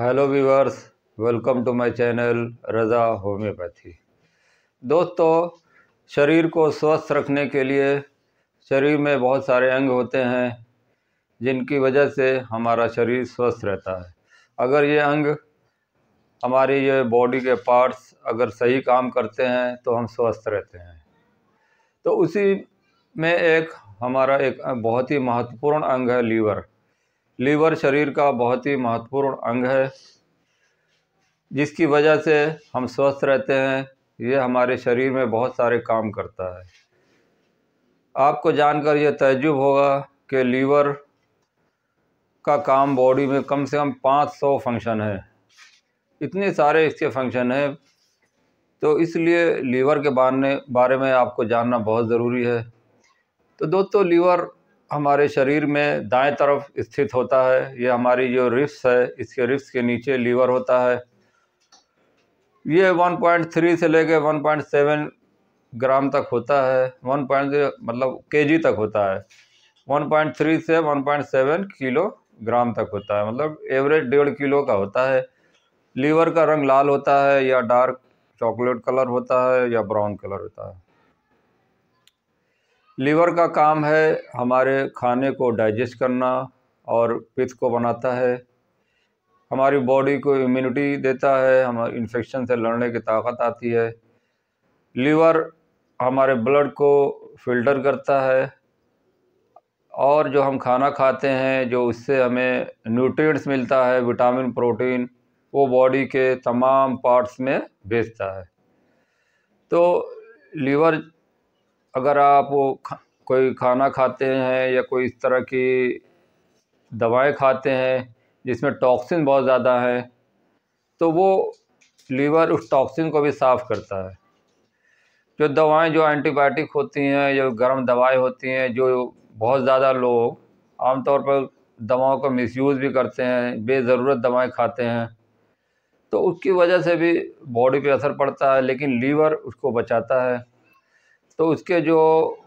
Hello viewers welcome to my channel Raza homeopathy दोस्तों शरीर को स्वस्थ रखने के लिए शरीर में बहुत सारे अंग होते हैं जिनकी वजह से हमारा शरीर स्वस्थ रहता है अगर ये अंग हमारी ये बॉडी के पार्ट्स अगर सही काम करते हैं तो हम स्वस्थ रहते हैं तो उसी में एक हमारा एक बहुत ही महत्वपूर्ण अंग है लीवर लीवर शरीर का बहुत ही महत्वपूर्ण अंग है जिसकी वजह से हम स्वस्थ रहते हैं ये हमारे शरीर में बहुत सारे काम करता है आपको जानकर यह तजुब होगा कि लीवर का काम बॉडी में कम से कम 500 फंक्शन है इतने सारे इसके फंक्शन हैं तो इसलिए लीवर के बारे बारे में आपको जानना बहुत ज़रूरी है तो दोस्तों लीवर हमारे शरीर में दाएं तरफ स्थित होता है ये हमारी जो रिप्स है इसके रिप्स के नीचे लीवर होता है ये 1.3 से लेके 1.7 ग्राम तक होता है 1. मतलब केजी तक होता है 1.3 से 1.7 किलो ग्राम तक होता है मतलब एवरेज डेढ़ किलो का होता है लीवर का रंग लाल होता है या डार्क चॉकलेट कलर होता है या ब्राउन कलर होता है लीवर का काम है हमारे खाने को डाइजेस्ट करना और पित्त को बनाता है हमारी बॉडी को इम्यूनिटी देता है हमारे इन्फेक्शन से लड़ने की ताकत आती है लीवर हमारे ब्लड को फिल्टर करता है और जो हम खाना खाते हैं जो उससे हमें न्यूट्रिएंट्स मिलता है विटामिन प्रोटीन वो बॉडी के तमाम पार्ट्स में भेजता है तो लीवर अगर आप खा, कोई खाना खाते हैं या कोई इस तरह की दवाएं खाते हैं जिसमें टॉक्सिन बहुत ज़्यादा है तो वो लीवर उस टॉक्सिन को भी साफ़ करता है जो दवाएं जो एंटीबायोटिक होती हैं जो गर्म दवाएं होती हैं जो बहुत ज़्यादा लोग आमतौर पर दवाओं का मिसयूज़ भी करते हैं बेज़रूरत दवाएं खाते हैं तो उसकी वजह से भी बॉडी पे असर पड़ता है लेकिन लीवर उसको बचाता है तो उसके जो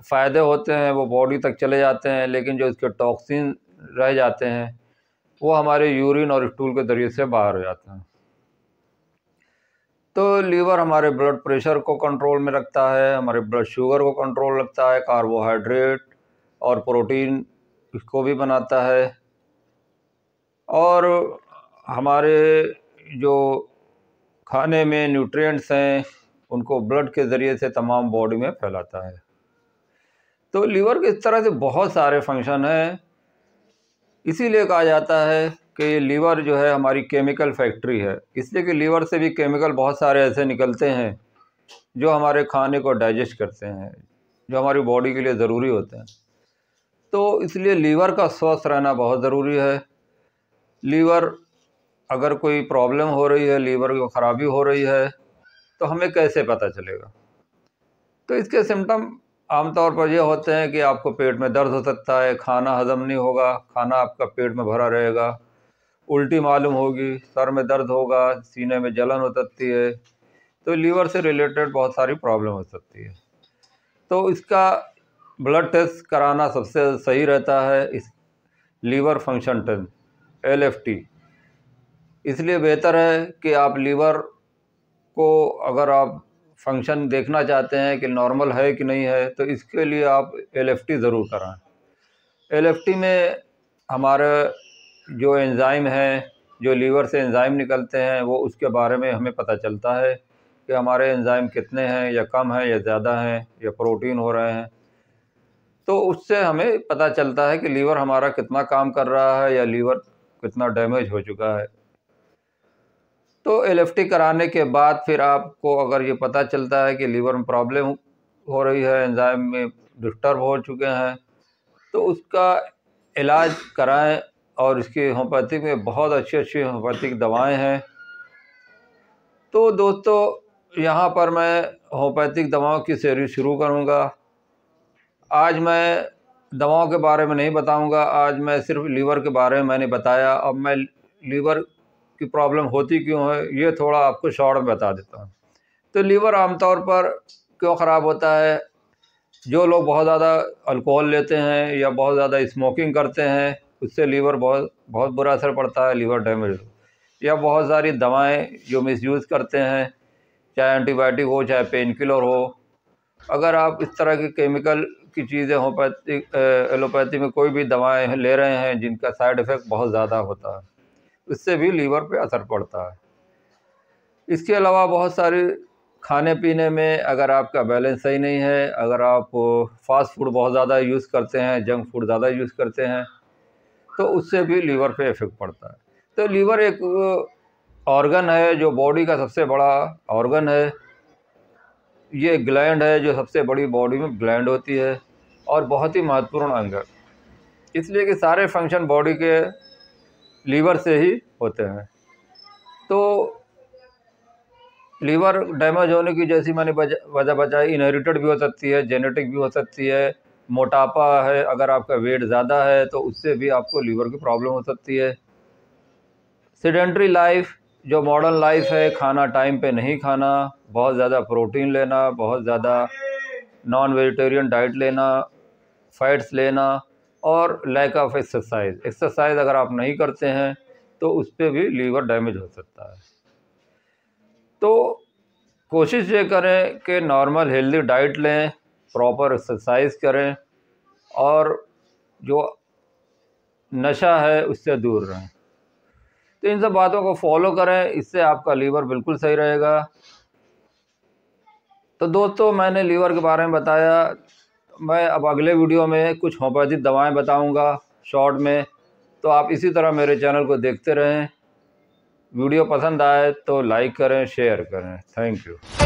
फ़ायदे होते हैं वो बॉडी तक चले जाते हैं लेकिन जो उसके टॉक्सिन रह जाते हैं वो हमारे यूरिन और स्टूल के ज़रिए से बाहर हो जाते हैं तो लीवर हमारे ब्लड प्रेशर को कंट्रोल में रखता है हमारे ब्लड शुगर को कंट्रोल रखता है कार्बोहाइड्रेट और प्रोटीन इसको भी बनाता है और हमारे जो खाने में न्यूट्रिएंट्स हैं उनको ब्लड के ज़रिए से तमाम बॉडी में फैलाता है तो लीवर के इस तरह से बहुत सारे फंक्शन हैं इसीलिए कहा जाता है कि ये लीवर जो है हमारी केमिकल फैक्ट्री है इसलिए कि लीवर से भी केमिकल बहुत सारे ऐसे निकलते हैं जो हमारे खाने को डाइजेस्ट करते हैं जो हमारी बॉडी के लिए ज़रूरी होते हैं तो इसलिए लीवर का स्वस्थ रहना बहुत ज़रूरी है लीवर अगर कोई प्रॉब्लम हो रही है लीवर की खराबी हो रही है तो हमें कैसे पता चलेगा तो इसके सिम्टम आमतौर पर यह होते हैं कि आपको पेट में दर्द हो सकता है खाना हजम नहीं होगा खाना आपका पेट में भरा रहेगा उल्टी मालूम होगी सर में दर्द होगा सीने में जलन हो सकती है तो लीवर से रिलेटेड बहुत सारी प्रॉब्लम हो सकती है तो इसका ब्लड टेस्ट कराना सबसे सही रहता है इस लीवर फंक्शन टेस्ट एल इसलिए बेहतर है कि आप लीवर को अगर आप फंक्शन देखना चाहते हैं कि नॉर्मल है कि नहीं है तो इसके लिए आप एल एफ टी ज़रूर कराएं एल एफ टी में हमारे जो एंज़ाइम हैं जो लीवर से एंज़ाइम निकलते हैं वो उसके बारे में हमें पता चलता है कि हमारे एंज़ाइम कितने हैं या कम हैं या ज़्यादा हैं या प्रोटीन हो रहे हैं तो उससे हमें पता चलता है कि लीवर हमारा कितना काम कर रहा है या लीवर कितना डैमेज हो चुका है तो एल कराने के बाद फिर आपको अगर ये पता चलता है कि लीवर में प्रॉब्लम हो रही है एंजाइम में डिस्टर्ब हो चुके हैं तो उसका इलाज कराएं और इसकी होम्योपैथिक में बहुत अच्छी अच्छी होम्योपैथिक दवाएं हैं तो दोस्तों यहाँ पर मैं होम्योपैथिक दवाओं की सीरीज शुरू करूँगा आज मैं दवाओं के बारे में नहीं बताऊँगा आज मैं सिर्फ लीवर के बारे में मैंने बताया अब मैं लीवर की प्रॉब्लम होती क्यों है ये थोड़ा आपको शॉर्ट में बता देता हूँ तो लीवर आमतौर पर क्यों ख़राब होता है जो लोग बहुत ज़्यादा अल्कोहल लेते हैं या बहुत ज़्यादा स्मोकिंग करते हैं उससे लीवर बहुत बहुत बुरा असर पड़ता है लीवर डैमेज या बहुत सारी दवाएं जो मिसयूज़ करते हैं चाहे एंटीबायोटिक हो चाहे पेन किलर हो अगर आप इस तरह की केमिकल की चीज़ें होम्योपैथिक एलोपैथी में कोई भी दवाएं ले रहे हैं जिनका साइड इफ़ेक्ट बहुत ज़्यादा होता है इससे भी लीवर पे असर पड़ता है इसके अलावा बहुत सारे खाने पीने में अगर आपका बैलेंस सही नहीं है अगर आप फास्ट फूड बहुत ज़्यादा यूज़ करते हैं जंक फूड ज़्यादा यूज़ करते हैं तो उससे भी लीवर पे इफ़ेक्ट पड़ता है तो लीवर एक ऑर्गन है जो बॉडी का सबसे बड़ा ऑर्गन है ये ग्लैंड है जो सबसे बड़ी बॉडी में ग्लैंड होती है और बहुत ही महत्वपूर्ण अंग है इसलिए कि सारे फंक्शन बॉडी के लीवर से ही होते हैं तो लीवर डैमेज होने की जैसी मैंने वजह बचाई इनहेरिटेड भी हो सकती है जेनेटिक भी हो सकती है मोटापा है अगर आपका वेट ज़्यादा है तो उससे भी आपको लीवर की प्रॉब्लम हो सकती है सीडेंट्री लाइफ जो मॉडर्न लाइफ है खाना टाइम पे नहीं खाना बहुत ज़्यादा प्रोटीन लेना बहुत ज़्यादा नॉन वेजिटेरियन डाइट लेना फैट्स लेना और लैक ऑफ एक्सरसाइज एक्सरसाइज अगर आप नहीं करते हैं तो उस पर भी लीवर डैमेज हो सकता है तो कोशिश ये करें कि नॉर्मल हेल्दी डाइट लें प्रॉपर एक्सरसाइज करें और जो नशा है उससे दूर रहें तो इन सब बातों को फॉलो करें इससे आपका लीवर बिल्कुल सही रहेगा तो दोस्तों मैंने लीवर के बारे में बताया मैं अब अगले वीडियो में कुछ होम्योपैथिक दवाएं बताऊंगा शॉर्ट में तो आप इसी तरह मेरे चैनल को देखते रहें वीडियो पसंद आए तो लाइक करें शेयर करें थैंक यू